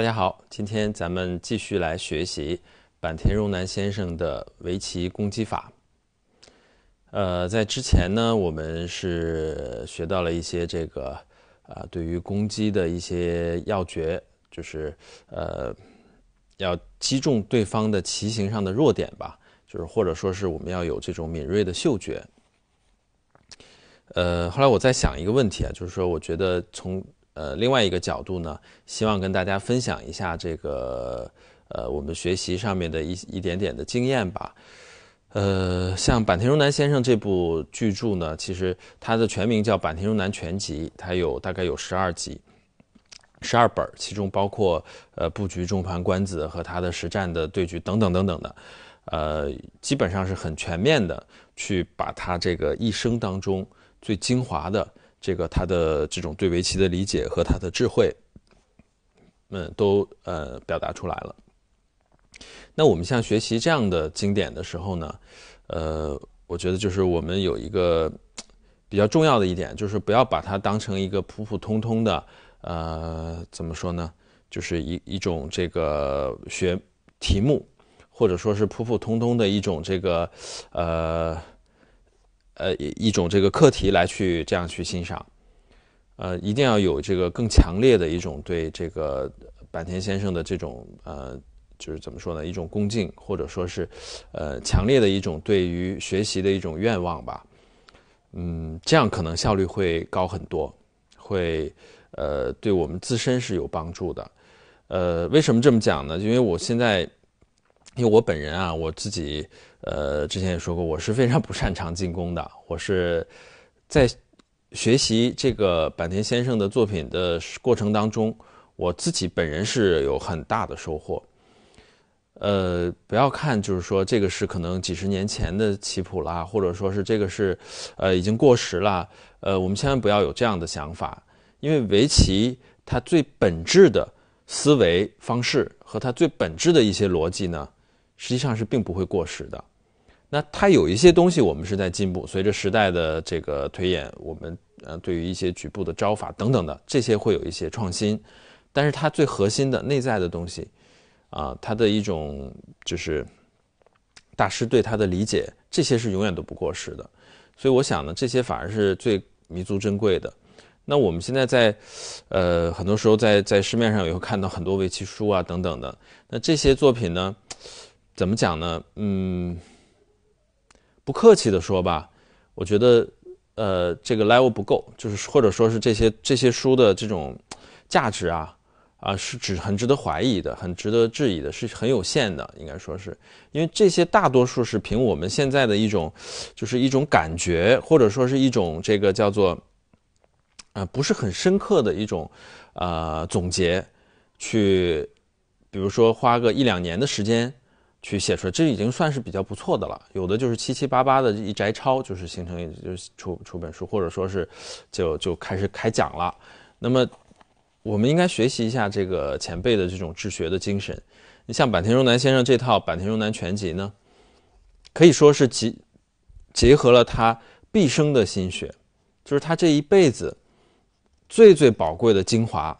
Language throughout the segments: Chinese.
大家好，今天咱们继续来学习坂田荣南先生的围棋攻击法。呃，在之前呢，我们是学到了一些这个啊，对于攻击的一些要诀，就是呃，要击中对方的棋形上的弱点吧，就是或者说是我们要有这种敏锐的嗅觉。呃，后来我在想一个问题啊，就是说，我觉得从呃，另外一个角度呢，希望跟大家分享一下这个呃，我们学习上面的一一点点的经验吧。呃，像坂田荣南先生这部巨著呢，其实他的全名叫《坂田荣南全集》，它有大概有十二集、十二本，其中包括呃布局、中盘、官子和他的实战的对局等等等等的。呃，基本上是很全面的，去把他这个一生当中最精华的。这个他的这种对围棋的理解和他的智慧，们都呃表达出来了。那我们像学习这样的经典的时候呢，呃，我觉得就是我们有一个比较重要的一点，就是不要把它当成一个普普通通的，呃，怎么说呢？就是一一种这个学题目，或者说是普普通通的一种这个，呃。呃，一一种这个课题来去这样去欣赏，呃，一定要有这个更强烈的一种对这个坂田先生的这种呃，就是怎么说呢，一种恭敬，或者说是，呃，强烈的一种对于学习的一种愿望吧。嗯，这样可能效率会高很多，会呃，对我们自身是有帮助的。呃，为什么这么讲呢？因为我现在，因为我本人啊，我自己。呃，之前也说过，我是非常不擅长进攻的。我是在学习这个坂田先生的作品的过程当中，我自己本人是有很大的收获。呃，不要看，就是说这个是可能几十年前的棋谱啦，或者说是这个是，呃，已经过时了。呃，我们千万不要有这样的想法，因为围棋它最本质的思维方式和它最本质的一些逻辑呢，实际上是并不会过时的。那它有一些东西，我们是在进步。随着时代的这个推演，我们呃，对于一些局部的招法等等的，这些会有一些创新。但是它最核心的内在的东西，啊，它的一种就是大师对它的理解，这些是永远都不过时的。所以我想呢，这些反而是最弥足珍贵的。那我们现在在，呃，很多时候在在市面上也会看到很多围棋书啊等等的。那这些作品呢，怎么讲呢？嗯。不客气的说吧，我觉得，呃，这个 level 不够，就是或者说是这些这些书的这种价值啊啊，是指很值得怀疑的，很值得质疑的，是很有限的，应该说是因为这些大多数是凭我们现在的一种，就是一种感觉，或者说是一种这个叫做，啊，不是很深刻的一种啊总结，去，比如说花个一两年的时间。去写出来，这已经算是比较不错的了。有的就是七七八八的一摘抄，就是形成，就是出出本书，或者说是就就开始开讲了。那么，我们应该学习一下这个前辈的这种治学的精神。你像坂田荣南先生这套《坂田荣南全集》呢，可以说是集结合了他毕生的心血，就是他这一辈子最最宝贵的精华。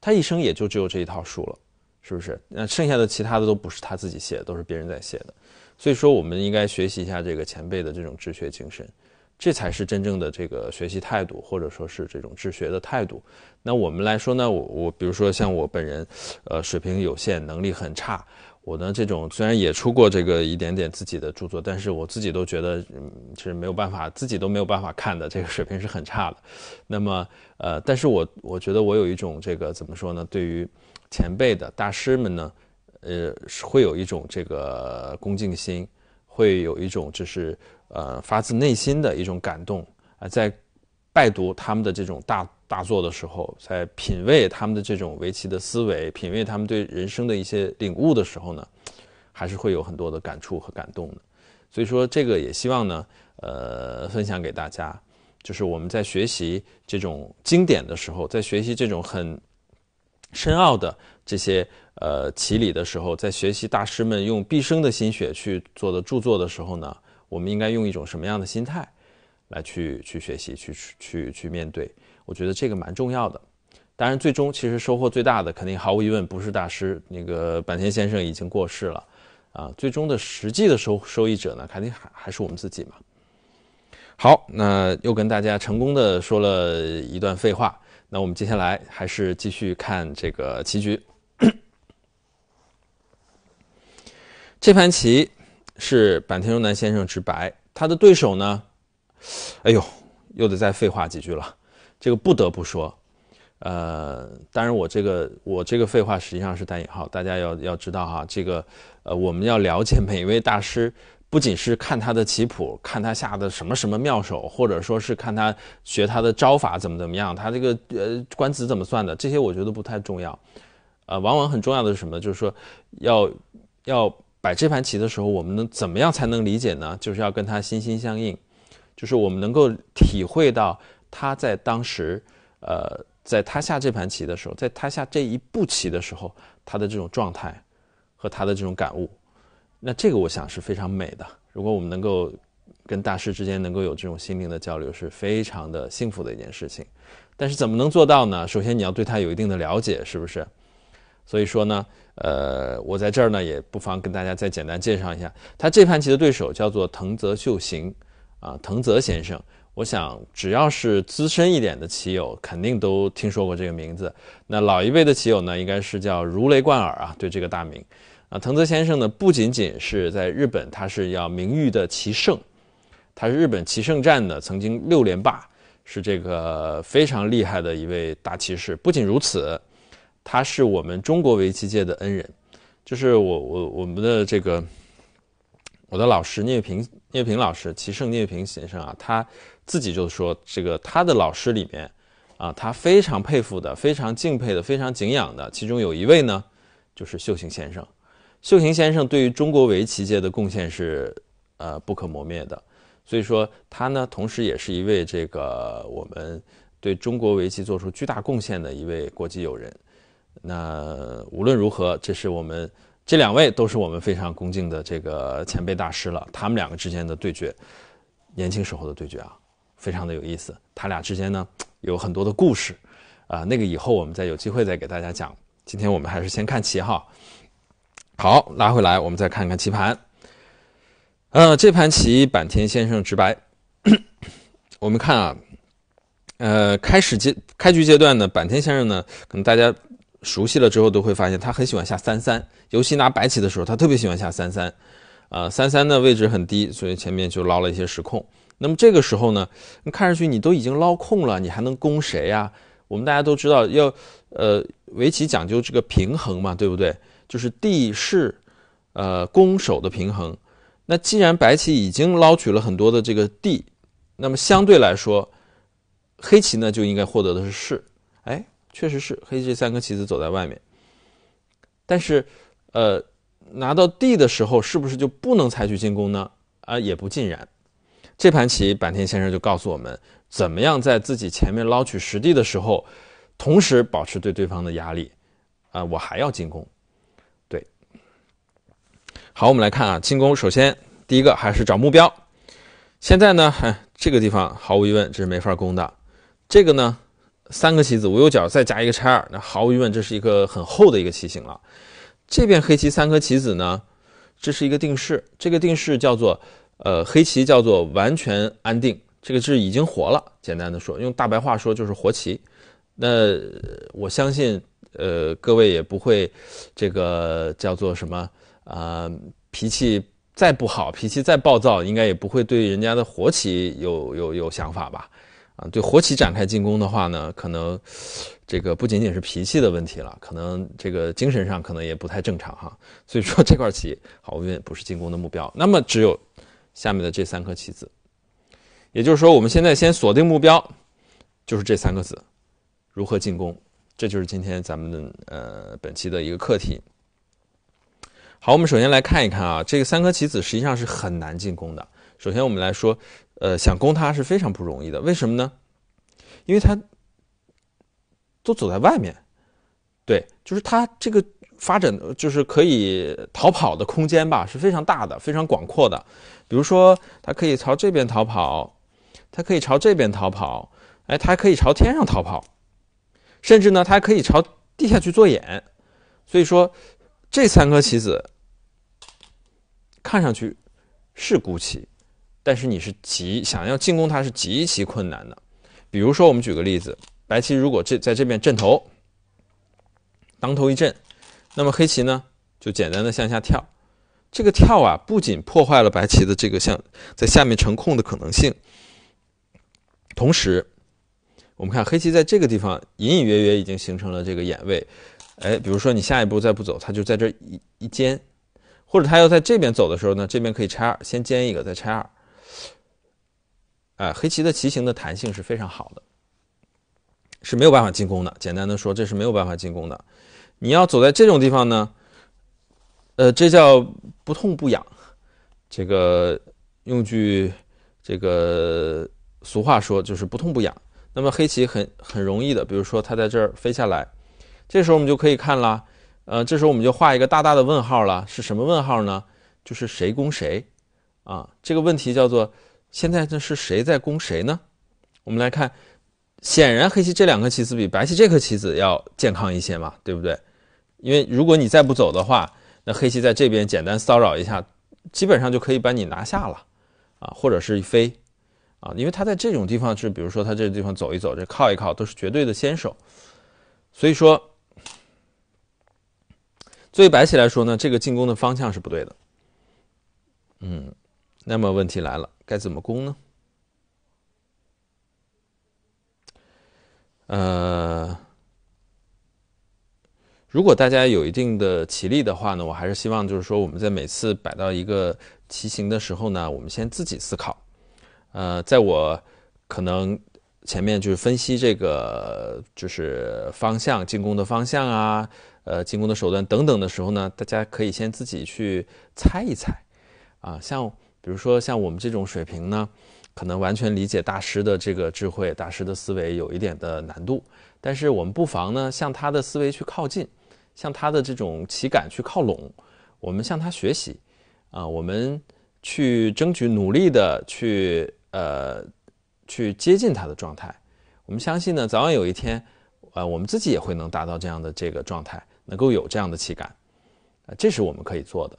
他一生也就只有这一套书了。是不是？那剩下的其他的都不是他自己写的，都是别人在写的。所以说，我们应该学习一下这个前辈的这种治学精神，这才是真正的这个学习态度，或者说是这种治学的态度。那我们来说呢，我我比如说像我本人，呃，水平有限，能力很差。我呢，这种虽然也出过这个一点点自己的著作，但是我自己都觉得，嗯，是没有办法，自己都没有办法看的，这个水平是很差的。那么，呃，但是我我觉得我有一种这个怎么说呢？对于前辈的大师们呢，呃，会有一种这个恭敬心，会有一种就是呃发自内心的一种感动啊，在拜读他们的这种大大作的时候，在品味他们的这种围棋的思维，品味他们对人生的一些领悟的时候呢，还是会有很多的感触和感动的。所以说，这个也希望呢，呃，分享给大家，就是我们在学习这种经典的时候，在学习这种很。深奥的这些呃奇理的时候，在学习大师们用毕生的心血去做的著作的时候呢，我们应该用一种什么样的心态来去去学习、去去去面对？我觉得这个蛮重要的。当然，最终其实收获最大的，肯定毫无疑问不是大师。那个坂田先生已经过世了啊，最终的实际的收受益者呢，肯定还还是我们自己嘛。好，那又跟大家成功的说了一段废话。那我们接下来还是继续看这个棋局，这盘棋是坂田荣男先生直白，他的对手呢，哎呦，又得再废话几句了。这个不得不说，呃，当然我这个我这个废话实际上是单引号，大家要要知道哈，这个呃我们要了解每一位大师。不仅是看他的棋谱，看他下的什么什么妙手，或者说是看他学他的招法怎么怎么样，他这个呃官子怎么算的，这些我觉得不太重要。呃，往往很重要的是什么？就是说要要摆这盘棋的时候，我们能怎么样才能理解呢？就是要跟他心心相印，就是我们能够体会到他在当时，呃，在他下这盘棋的时候，在他下这一步棋的时候，他的这种状态和他的这种感悟。那这个我想是非常美的。如果我们能够跟大师之间能够有这种心灵的交流，是非常的幸福的一件事情。但是怎么能做到呢？首先你要对他有一定的了解，是不是？所以说呢，呃，我在这儿呢也不妨跟大家再简单介绍一下，他这盘棋的对手叫做藤泽秀行啊，藤泽先生。我想只要是资深一点的棋友，肯定都听说过这个名字。那老一辈的棋友呢，应该是叫如雷贯耳啊，对这个大名。啊，藤泽先生呢，不仅仅是在日本，他是要名誉的棋圣，他是日本棋圣战呢曾经六连霸，是这个非常厉害的一位大棋士。不仅如此，他是我们中国围棋界的恩人，就是我我我们的这个我的老师聂平聂平老师，棋圣聂平先生啊，他自己就说，这个他的老师里面啊，他非常佩服的、非常敬佩的、非常敬仰的，其中有一位呢，就是秀行先生。秀琴先生对于中国围棋界的贡献是，呃，不可磨灭的。所以说他呢，同时也是一位这个我们对中国围棋做出巨大贡献的一位国际友人。那无论如何，这是我们这两位都是我们非常恭敬的这个前辈大师了。他们两个之间的对决，年轻时候的对决啊，非常的有意思。他俩之间呢有很多的故事，啊，那个以后我们再有机会再给大家讲。今天我们还是先看棋哈。好，拉回来，我们再看看棋盘。呃，这盘棋坂田先生直白。我们看啊，呃，开始阶开局阶段呢，坂田先生呢，可能大家熟悉了之后都会发现，他很喜欢下三三，尤其拿白棋的时候，他特别喜欢下三三。呃，三三的位置很低，所以前面就捞了一些实控。那么这个时候呢，你看上去你都已经捞空了，你还能攻谁呀？我们大家都知道，要呃，围棋讲究这个平衡嘛，对不对？就是地势，呃，攻守的平衡。那既然白棋已经捞取了很多的这个地，那么相对来说，黑棋呢就应该获得的是势。哎，确实是黑棋这三颗棋子走在外面。但是，呃，拿到地的时候，是不是就不能采取进攻呢？啊，也不尽然。这盘棋，坂田先生就告诉我们，怎么样在自己前面捞取实地的时候，同时保持对对方的压力。啊，我还要进攻。好，我们来看啊，进攻首先第一个还是找目标。现在呢，哎，这个地方毫无疑问这是没法攻的。这个呢，三颗棋子，我右角再加一个拆二，那毫无疑问这是一个很厚的一个棋形了。这边黑棋三颗棋子呢，这是一个定式，这个定式叫做呃，黑棋叫做完全安定，这个是已经活了。简单的说，用大白话说就是活棋。那我相信，呃，各位也不会这个叫做什么。呃，脾气再不好，脾气再暴躁，应该也不会对人家的活棋有有有想法吧？啊，对活棋展开进攻的话呢，可能这个不仅仅是脾气的问题了，可能这个精神上可能也不太正常哈。所以说这块棋毫无疑问不是进攻的目标。那么只有下面的这三颗棋子，也就是说我们现在先锁定目标，就是这三个子，如何进攻？这就是今天咱们呃本期的一个课题。好，我们首先来看一看啊，这个三颗棋子实际上是很难进攻的。首先，我们来说，呃，想攻它是非常不容易的。为什么呢？因为它都走在外面，对，就是它这个发展就是可以逃跑的空间吧，是非常大的，非常广阔的。比如说，它可以朝这边逃跑，它可以朝这边逃跑，哎，它可以朝天上逃跑，甚至呢，它可以朝地下去做眼。所以说。这三颗棋子看上去是孤棋，但是你是极想要进攻，它是极其困难的。比如说，我们举个例子，白棋如果这在这边阵头，当头一阵，那么黑棋呢就简单的向下跳。这个跳啊，不仅破坏了白棋的这个向在下面成空的可能性，同时我们看黑棋在这个地方隐隐约约已经形成了这个眼位。哎，比如说你下一步再不走，他就在这一一尖，或者他要在这边走的时候呢，这边可以拆二，先尖一个，再拆二。哎，黑棋的棋形的弹性是非常好的，是没有办法进攻的。简单的说，这是没有办法进攻的。你要走在这种地方呢，呃，这叫不痛不痒。这个用句这个俗话说就是不痛不痒。那么黑棋很很容易的，比如说它在这儿飞下来。这时候我们就可以看了，呃，这时候我们就画一个大大的问号了。是什么问号呢？就是谁攻谁啊？这个问题叫做现在这是谁在攻谁呢？我们来看，显然黑棋这两颗棋子比白棋这颗棋子要健康一些嘛，对不对？因为如果你再不走的话，那黑棋在这边简单骚扰一下，基本上就可以把你拿下了啊，或者是一飞啊，因为他在这种地方是，比如说他这个地方走一走，这靠一靠都是绝对的先手，所以说。对白棋来说呢，这个进攻的方向是不对的。嗯，那么问题来了，该怎么攻呢？呃，如果大家有一定的棋力的话呢，我还是希望就是说我们在每次摆到一个棋形的时候呢，我们先自己思考。呃，在我可能前面就是分析这个就是方向进攻的方向啊。呃，进攻的手段等等的时候呢，大家可以先自己去猜一猜，啊，像比如说像我们这种水平呢，可能完全理解大师的这个智慧、大师的思维有一点的难度，但是我们不妨呢，向他的思维去靠近，向他的这种棋感去靠拢，我们向他学习，啊，我们去争取努力的去呃去接近他的状态，我们相信呢，早晚有一天，呃，我们自己也会能达到这样的这个状态。能够有这样的气感，啊，这是我们可以做的，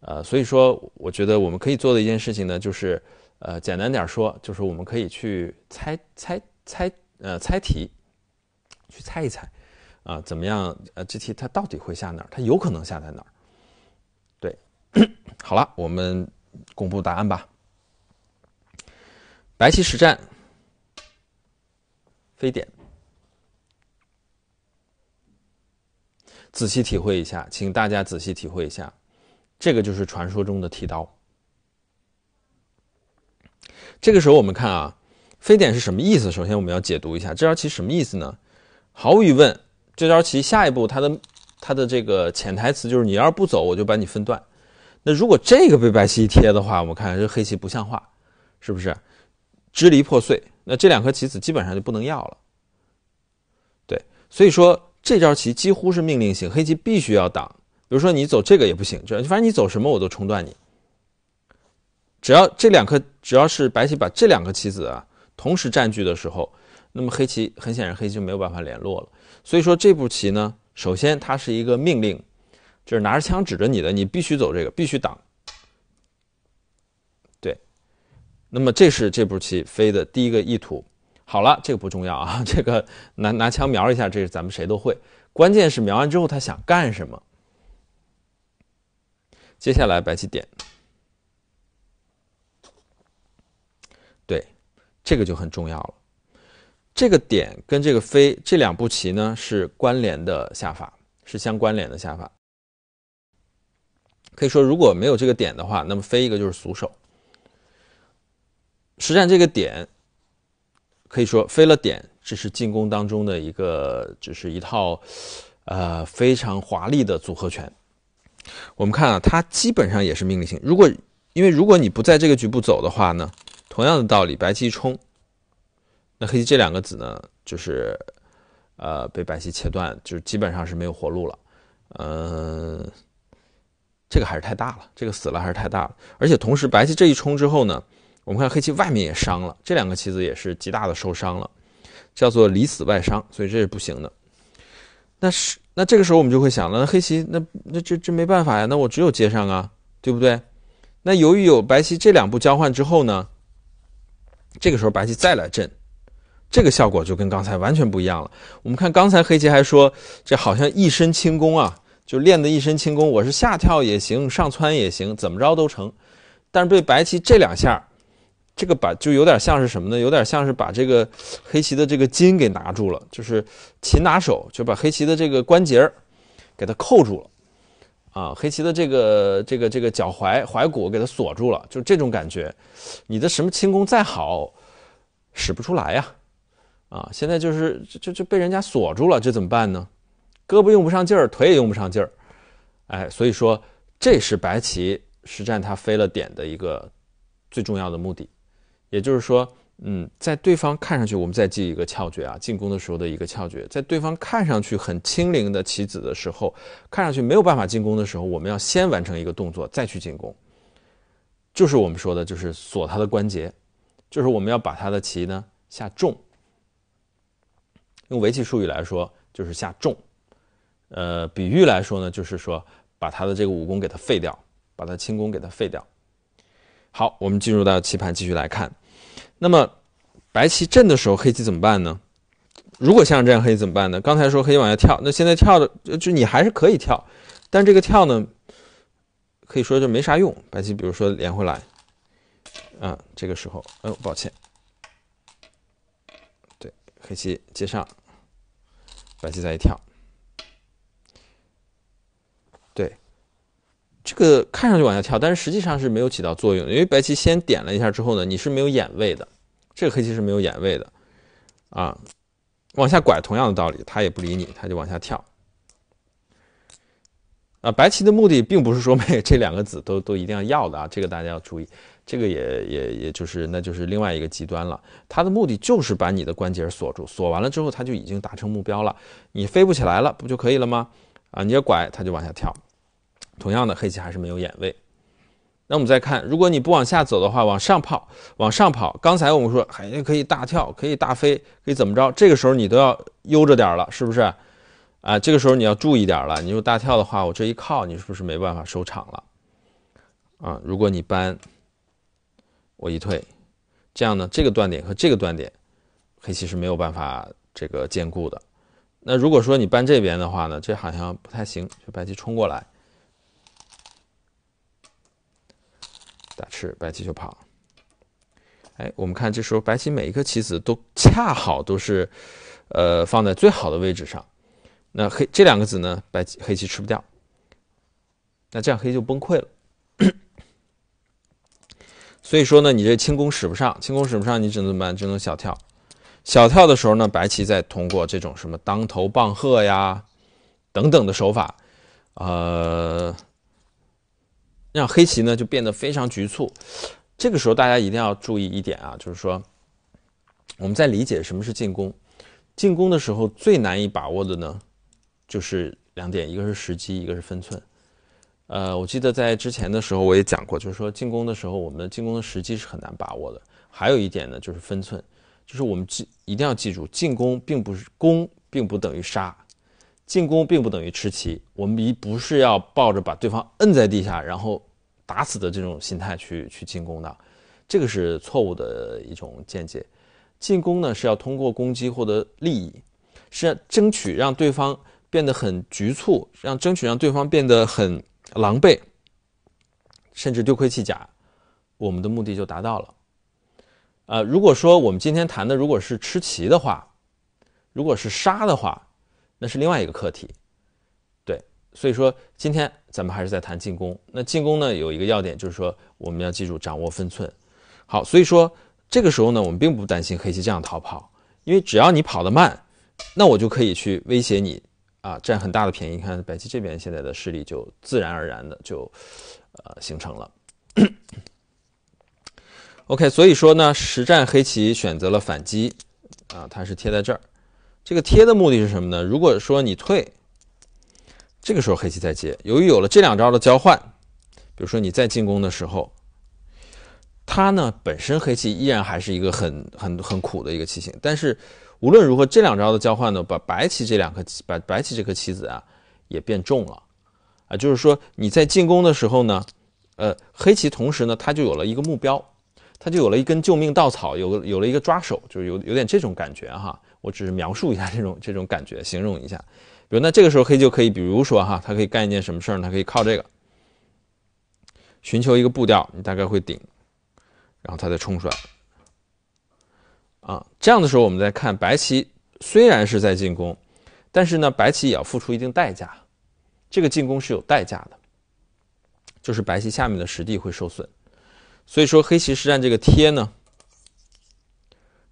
呃，所以说我觉得我们可以做的一件事情呢，就是，呃，简单点说，就是我们可以去猜猜猜，呃，猜题，去猜一猜，啊，怎么样，呃，这题它到底会下哪儿？它有可能下在哪儿？对，好了，我们公布答案吧。白棋实战，非典。仔细体会一下，请大家仔细体会一下，这个就是传说中的剃刀。这个时候我们看啊，非典是什么意思？首先我们要解读一下这招棋什么意思呢？毫无疑问，这招棋下一步它的它的这个潜台词就是你要是不走，我就把你分断。那如果这个被白棋贴的话，我们看这黑棋不像话，是不是支离破碎？那这两颗棋子基本上就不能要了。对，所以说。这招棋几乎是命令性，黑棋必须要挡。比如说你走这个也不行，反正你走什么我都冲断你。只要这两颗，只要是白棋把这两个棋子啊同时占据的时候，那么黑棋很显然黑棋就没有办法联络了。所以说这步棋呢，首先它是一个命令，就是拿着枪指着你的，你必须走这个，必须挡。对，那么这是这步棋飞的第一个意图。好了，这个不重要啊。这个拿拿枪瞄一下，这是咱们谁都会。关键是瞄完之后他想干什么。接下来白棋点，对，这个就很重要了。这个点跟这个飞这两步棋呢是关联的下法，是相关联的下法。可以说，如果没有这个点的话，那么飞一个就是俗手。实战这个点。可以说飞了点，这是进攻当中的一个，就是一套，呃，非常华丽的组合拳。我们看啊，它基本上也是命令性。如果因为如果你不在这个局部走的话呢，同样的道理，白棋冲，那黑棋这两个子呢，就是呃被白棋切断，就基本上是没有活路了。嗯，这个还是太大了，这个死了还是太大了。而且同时，白棋这一冲之后呢。我们看黑棋外面也伤了，这两个棋子也是极大的受伤了，叫做里死外伤，所以这是不行的。那是那这个时候我们就会想了，那黑棋那那这这没办法呀，那我只有接上啊，对不对？那由于有白棋这两步交换之后呢，这个时候白棋再来震，这个效果就跟刚才完全不一样了。我们看刚才黑棋还说这好像一身轻功啊，就练的一身轻功，我是下跳也行，上窜也行，怎么着都成，但是被白棋这两下。这个把就有点像是什么呢？有点像是把这个黑棋的这个筋给拿住了，就是擒拿手，就把黑棋的这个关节儿给它扣住了啊，黑棋的这个这个这个脚踝踝骨给它锁住了，就这种感觉。你的什么轻功再好使不出来呀？啊，现在就是就就就被人家锁住了，这怎么办呢？胳膊用不上劲儿，腿也用不上劲儿，哎，所以说这是白棋实战他飞了点的一个最重要的目的。也就是说，嗯，在对方看上去，我们再记一个窍诀啊，进攻的时候的一个窍诀，在对方看上去很轻灵的棋子的时候，看上去没有办法进攻的时候，我们要先完成一个动作，再去进攻，就是我们说的，就是锁他的关节，就是我们要把他的棋呢下重，用围棋术语来说就是下重，呃，比喻来说呢，就是说把他的这个武功给他废掉，把他轻功给他废掉。好，我们进入到棋盘继续来看。那么，白棋震的时候，黑棋怎么办呢？如果像这样，黑棋怎么办呢？刚才说黑棋往下跳，那现在跳的就你还是可以跳，但这个跳呢，可以说就没啥用。白棋比如说连回来，啊，这个时候，哎呦，抱歉，对，黑棋接上，白棋再一跳。这个看上去往下跳，但是实际上是没有起到作用，因为白棋先点了一下之后呢，你是没有眼位的，这个黑棋是没有眼位的，啊，往下拐，同样的道理，他也不理你，他就往下跳。啊，白棋的目的并不是说没这两个子都 都一定要要的啊，这个大家要注意，这个也也也就是那就是另外一个极端了，他的目的就是把你的关节锁住，锁完了之后他就已经达成目标了，你飞不起来了，不就可以了吗？啊，你要拐，他就往下跳。同样的黑棋还是没有眼位。那我们再看，如果你不往下走的话，往上跑，往上跑。刚才我们说，哎，可以大跳，可以大飞，可以怎么着？这个时候你都要悠着点了，是不是？啊，这个时候你要注意点了。你如果大跳的话，我这一靠，你是不是没办法收场了？啊，如果你搬，我一退，这样呢，这个断点和这个断点，黑棋是没有办法这个兼顾的。那如果说你搬这边的话呢，这好像不太行，就白棋冲过来。打吃，白棋就跑。哎，我们看这时候白棋每一颗棋子都恰好都是，呃，放在最好的位置上。那黑这两个子呢，白棋黑棋吃不掉。那这样黑就崩溃了。所以说呢，你这轻功使不上，轻功使不上，你只能怎么办？只能小跳。小跳的时候呢，白棋再通过这种什么当头棒喝呀等等的手法，呃。让黑棋呢就变得非常局促，这个时候大家一定要注意一点啊，就是说，我们在理解什么是进攻，进攻的时候最难以把握的呢，就是两点，一个是时机，一个是分寸。呃，我记得在之前的时候我也讲过，就是说进攻的时候，我们的进攻的时机是很难把握的，还有一点呢就是分寸，就是我们记一定要记住，进攻并不是攻并不等于杀。进攻并不等于吃棋，我们一不是要抱着把对方摁在地下，然后打死的这种心态去去进攻的，这个是错误的一种见解。进攻呢是要通过攻击获得利益，是争取让对方变得很局促，让争取让对方变得很狼狈，甚至丢盔弃甲，我们的目的就达到了。呃，如果说我们今天谈的如果是吃棋的话，如果是杀的话。那是另外一个课题，对，所以说今天咱们还是在谈进攻。那进攻呢，有一个要点就是说，我们要记住掌握分寸。好，所以说这个时候呢，我们并不担心黑棋这样逃跑，因为只要你跑得慢，那我就可以去威胁你啊，占很大的便宜。看白棋这边现在的势力就自然而然的就呃形成了。OK，所以说呢，实战黑棋选择了反击，啊，它是贴在这儿。这个贴的目的是什么呢？如果说你退，这个时候黑棋再接，由于有了这两招的交换，比如说你在进攻的时候，它呢本身黑棋依然还是一个很很很苦的一个棋形，但是无论如何这两招的交换呢，把白棋这两颗白白棋这颗棋子啊也变重了啊，就是说你在进攻的时候呢，呃黑棋同时呢它就有了一个目标，它就有了一根救命稻草，有有了一个抓手，就是有有点这种感觉哈。我只是描述一下这种这种感觉，形容一下。比如，那这个时候黑就可以，比如说哈，他可以干一件什么事儿呢？可以靠这个寻求一个步调，你大概会顶，然后他再冲出来。啊，这样的时候我们再看，白棋虽然是在进攻，但是呢，白棋也要付出一定代价。这个进攻是有代价的，就是白棋下面的实地会受损。所以说，黑棋实战这个贴呢，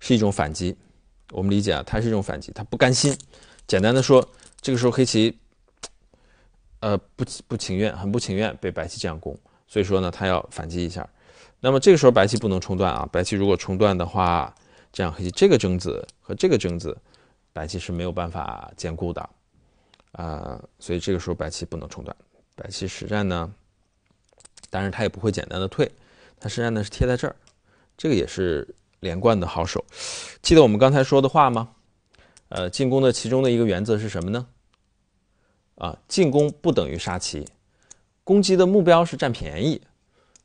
是一种反击。我们理解啊，它是一种反击，它不甘心。简单的说，这个时候黑棋，呃，不不情愿，很不情愿被白棋这样攻，所以说呢，它要反击一下。那么这个时候白棋不能冲断啊，白棋如果冲断的话，这样黑棋这个争子和这个争子，白棋是没有办法兼顾的，啊，所以这个时候白棋不能冲断。白棋实战呢，当然他也不会简单的退，他实战呢是贴在这儿，这个也是。连贯的好手，记得我们刚才说的话吗？呃，进攻的其中的一个原则是什么呢？啊，进攻不等于杀棋，攻击的目标是占便宜，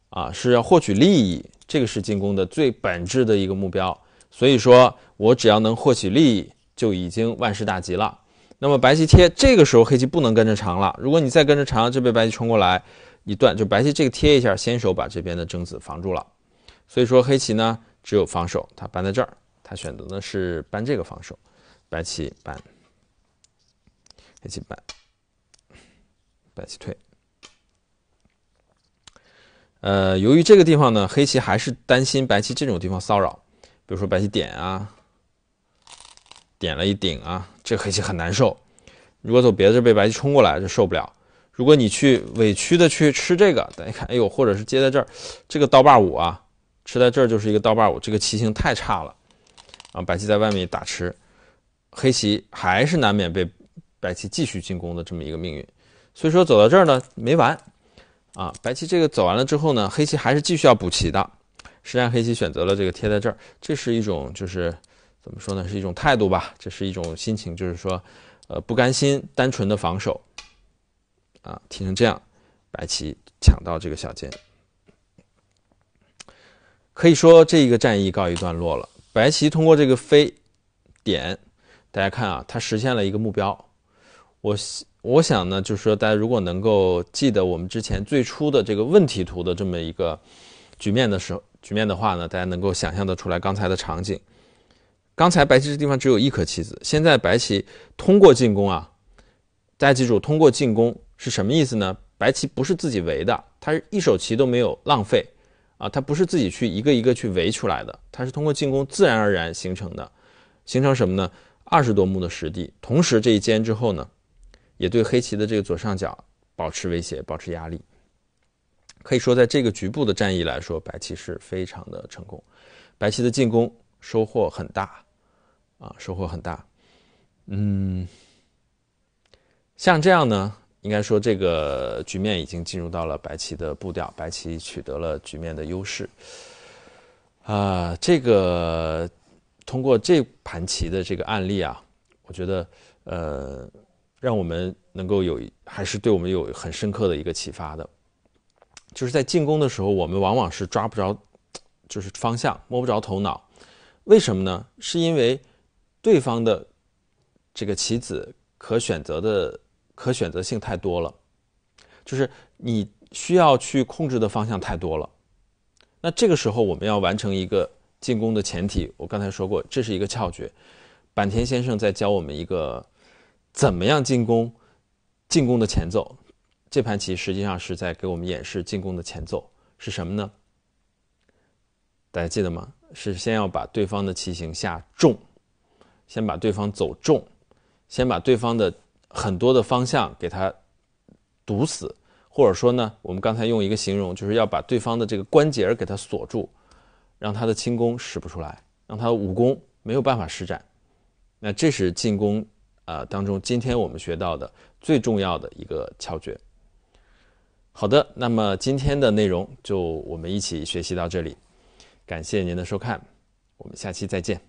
啊，是要获取利益，这个是进攻的最本质的一个目标。所以说我只要能获取利益，就已经万事大吉了。那么白棋贴这个时候黑棋不能跟着长了，如果你再跟着长，就被白棋冲过来一段，就白棋这个贴一下，先手把这边的争子防住了。所以说黑棋呢。只有防守，他搬在这儿，他选择的是搬这个防守。白棋搬，黑棋搬，白棋退。呃，由于这个地方呢，黑棋还是担心白棋这种地方骚扰，比如说白棋点啊，点了一顶啊，这黑棋很难受。如果走别的被白棋冲过来就受不了。如果你去委屈的去吃这个，大家看，哎呦，或者是接在这儿，这个刀把五啊。吃在这儿就是一个刀把五，这个棋形太差了，啊，白棋在外面打吃，黑棋还是难免被白棋继续进攻的这么一个命运，所以说走到这儿呢没完，啊，白棋这个走完了之后呢，黑棋还是继续要补棋的，实际上黑棋选择了这个贴在这儿，这是一种就是怎么说呢，是一种态度吧，这是一种心情，就是说，呃，不甘心单纯的防守，啊，听成这样，白棋抢到这个小尖。可以说，这一个战役告一段落了。白棋通过这个飞点，大家看啊，它实现了一个目标。我我想呢，就是说，大家如果能够记得我们之前最初的这个问题图的这么一个局面的时候局面的话呢，大家能够想象得出来刚才的场景。刚才白棋这地方只有一颗棋子，现在白棋通过进攻啊，大家记住，通过进攻是什么意思呢？白棋不是自己围的，它一手棋都没有浪费。啊，它不是自己去一个一个去围出来的，它是通过进攻自然而然形成的，形成什么呢？二十多目的实地，同时这一间之后呢，也对黑棋的这个左上角保持威胁，保持压力。可以说，在这个局部的战役来说，白棋是非常的成功，白棋的进攻收获很大，啊，收获很大。嗯，像这样呢。应该说，这个局面已经进入到了白棋的步调，白棋取得了局面的优势。啊，这个通过这盘棋的这个案例啊，我觉得呃，让我们能够有还是对我们有很深刻的一个启发的，就是在进攻的时候，我们往往是抓不着，就是方向摸不着头脑。为什么呢？是因为对方的这个棋子可选择的。可选择性太多了，就是你需要去控制的方向太多了。那这个时候，我们要完成一个进攻的前提。我刚才说过，这是一个窍诀。坂田先生在教我们一个怎么样进攻，进攻的前奏。这盘棋实际上是在给我们演示进攻的前奏是什么呢？大家记得吗？是先要把对方的棋形下重，先把对方走重，先把对方的。很多的方向给他堵死，或者说呢，我们刚才用一个形容，就是要把对方的这个关节给他锁住，让他的轻功使不出来，让他的武功没有办法施展。那这是进攻啊当中，今天我们学到的最重要的一个窍诀。好的，那么今天的内容就我们一起学习到这里，感谢您的收看，我们下期再见。